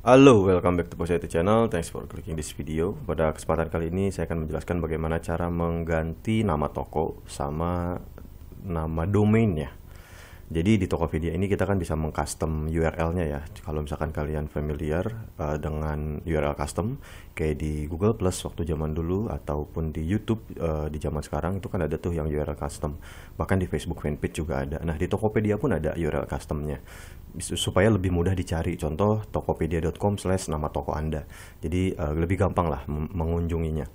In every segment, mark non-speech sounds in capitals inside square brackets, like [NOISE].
Halo, welcome back to Positive Channel. Thanks for clicking this video. Pada kesempatan kali ini saya akan menjelaskan bagaimana cara mengganti nama toko sama nama domainnya. Jadi di Tokopedia ini kita kan bisa mengcustom URL-nya ya. Kalau misalkan kalian familiar uh, dengan URL custom kayak di Google Plus waktu zaman dulu ataupun di YouTube uh, di zaman sekarang itu kan ada tuh yang URL custom. Bahkan di Facebook fanpage juga ada. Nah, di Tokopedia pun ada URL custom-nya. supaya lebih mudah dicari. Contoh tokopedia.com slash nama toko Anda. Jadi uh, lebih gampang lah mengunjunginya.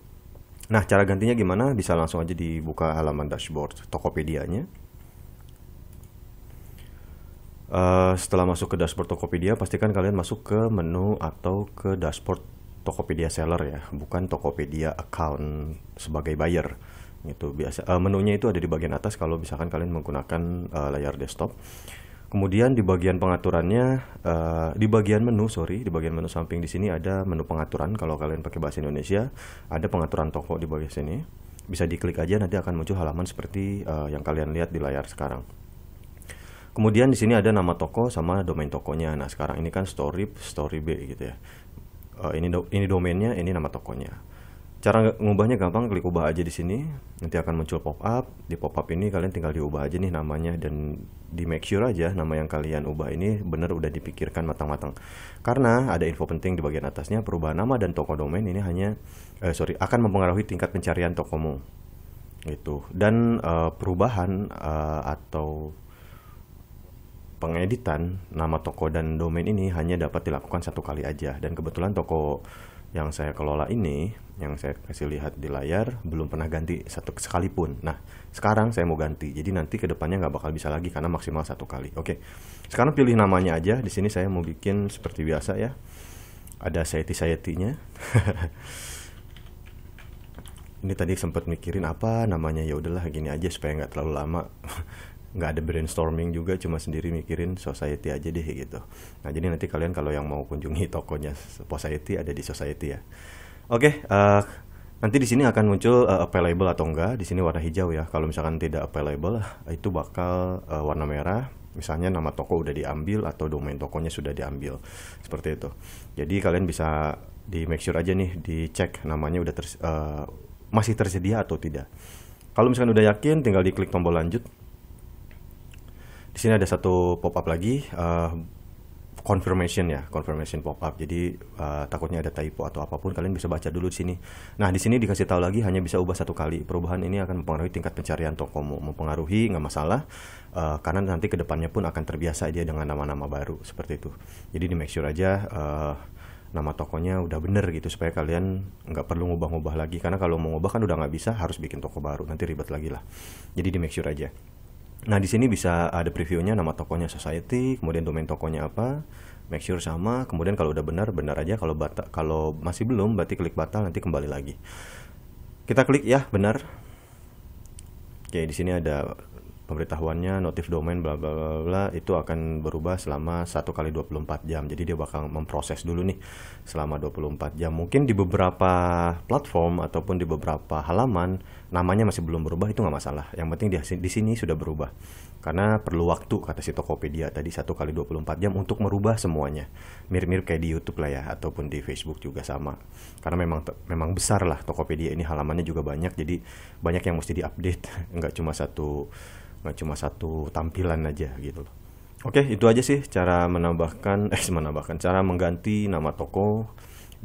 Nah, cara gantinya gimana? Bisa langsung aja dibuka halaman dashboard Tokopedia-nya Eh, setelah masuk ke dashboard Tokopedia, pastikan kalian masuk ke menu atau ke dashboard Tokopedia seller ya, bukan Tokopedia account sebagai buyer. itu biasa. Uh, menunya itu ada di bagian atas kalau misalkan kalian menggunakan uh, layar desktop. Kemudian di bagian pengaturannya, uh, di bagian menu sorry, di bagian menu samping di sini ada menu pengaturan. Kalau kalian pakai bahasa Indonesia, ada pengaturan toko di bagian sini. Bisa diklik aja nanti akan muncul halaman seperti uh, yang kalian lihat di layar sekarang. Kemudian di sini ada nama toko sama domain tokonya. Nah, sekarang ini kan story story B gitu ya. Uh, ini do, ini domainnya, ini nama tokonya. Cara ngubahnya gampang, klik ubah aja di sini. Nanti akan muncul pop-up. Di pop-up ini kalian tinggal diubah aja nih namanya dan di make sure aja nama yang kalian ubah ini benar udah dipikirkan matang-matang. Karena ada info penting di bagian atasnya, perubahan nama dan toko domain ini hanya eh, sorry, akan mempengaruhi tingkat pencarian tokomu. Gitu. Dan uh, perubahan uh, atau pengeditan nama toko dan domain ini hanya dapat dilakukan satu kali aja dan kebetulan toko yang saya kelola ini yang saya kasih lihat di layar belum pernah ganti satu sekalipun nah sekarang saya mau ganti jadi nanti kedepannya nggak bakal bisa lagi karena maksimal satu kali oke sekarang pilih namanya aja di sini saya mau bikin seperti biasa ya ada society society [LAUGHS] ini tadi sempat mikirin apa namanya ya udahlah gini aja supaya nggak terlalu lama [LAUGHS] nggak ada brainstorming juga cuma sendiri mikirin society aja deh gitu nah jadi nanti kalian kalau yang mau kunjungi [LAUGHS] tokonya society ada di society ya oke okay, uh, eh, nanti di sini akan muncul uh, available atau enggak di sini warna hijau ya kalau misalkan tidak available itu bakal uh, warna merah misalnya nama toko udah diambil atau domain tokonya sudah diambil seperti itu jadi kalian bisa di make sure aja nih dicek namanya udah ter, uh, masih tersedia atau tidak kalau misalkan udah yakin tinggal diklik tombol lanjut di sini ada satu pop-up lagi uh, confirmation ya, confirmation pop-up. Jadi uh, takutnya ada typo atau apapun kalian bisa baca dulu di sini. Nah, di sini dikasih tahu lagi hanya bisa ubah satu kali. Perubahan ini akan mempengaruhi tingkat pencarian Tokomu. Mempengaruhi nggak masalah uh, karena nanti kedepannya pun akan terbiasa dia dengan nama-nama baru seperti itu. Jadi di make sure aja uh, nama tokonya udah bener gitu supaya kalian nggak perlu ngubah-ngubah lagi karena kalau mau ngubah kan udah nggak bisa harus bikin toko baru nanti ribet lagi lah jadi di make sure aja Nah, di sini bisa ada previewnya nama tokonya society, kemudian domain tokonya apa, make sure sama, kemudian kalau udah benar benar aja kalau bata, kalau masih belum berarti klik batal nanti kembali lagi. Kita klik ya, benar. Oke, di sini ada pemberitahuannya notif domain bla bla bla bla itu akan berubah selama satu kali 24 jam. Jadi dia bakal memproses dulu nih selama 24 jam. Mungkin di beberapa platform ataupun di beberapa halaman namanya masih belum berubah itu nggak masalah. Yang penting di sini sudah berubah. Karena perlu waktu kata si Tokopedia tadi satu kali 24 jam untuk merubah semuanya. Mirip-mirip kayak di YouTube lah ya ataupun di Facebook juga sama. Karena memang memang besar lah Tokopedia ini halamannya juga banyak jadi banyak yang mesti diupdate, [LAUGHS] nggak cuma satu nggak cuma satu tampilan aja gitu loh. Oke, itu aja sih cara menambahkan [LAUGHS] eh menambahkan cara mengganti nama toko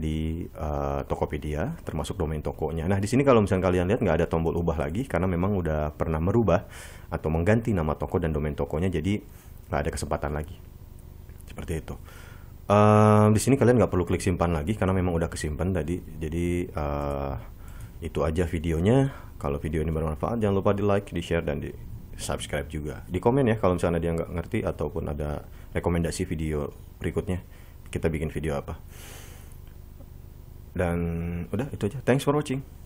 di uh, Tokopedia, termasuk domain tokonya. Nah, di sini kalau misalnya kalian lihat nggak ada tombol ubah lagi karena memang udah pernah merubah atau mengganti nama toko dan domain tokonya, jadi nggak ada kesempatan lagi. Seperti itu. Uh, di sini kalian nggak perlu klik simpan lagi karena memang udah kesimpan tadi. Jadi uh, itu aja videonya. Kalau video ini bermanfaat, jangan lupa di like, di share, dan di subscribe juga. Di komen ya kalau misalnya dia nggak ngerti ataupun ada rekomendasi video berikutnya kita bikin video apa dan udah itu aja thanks for watching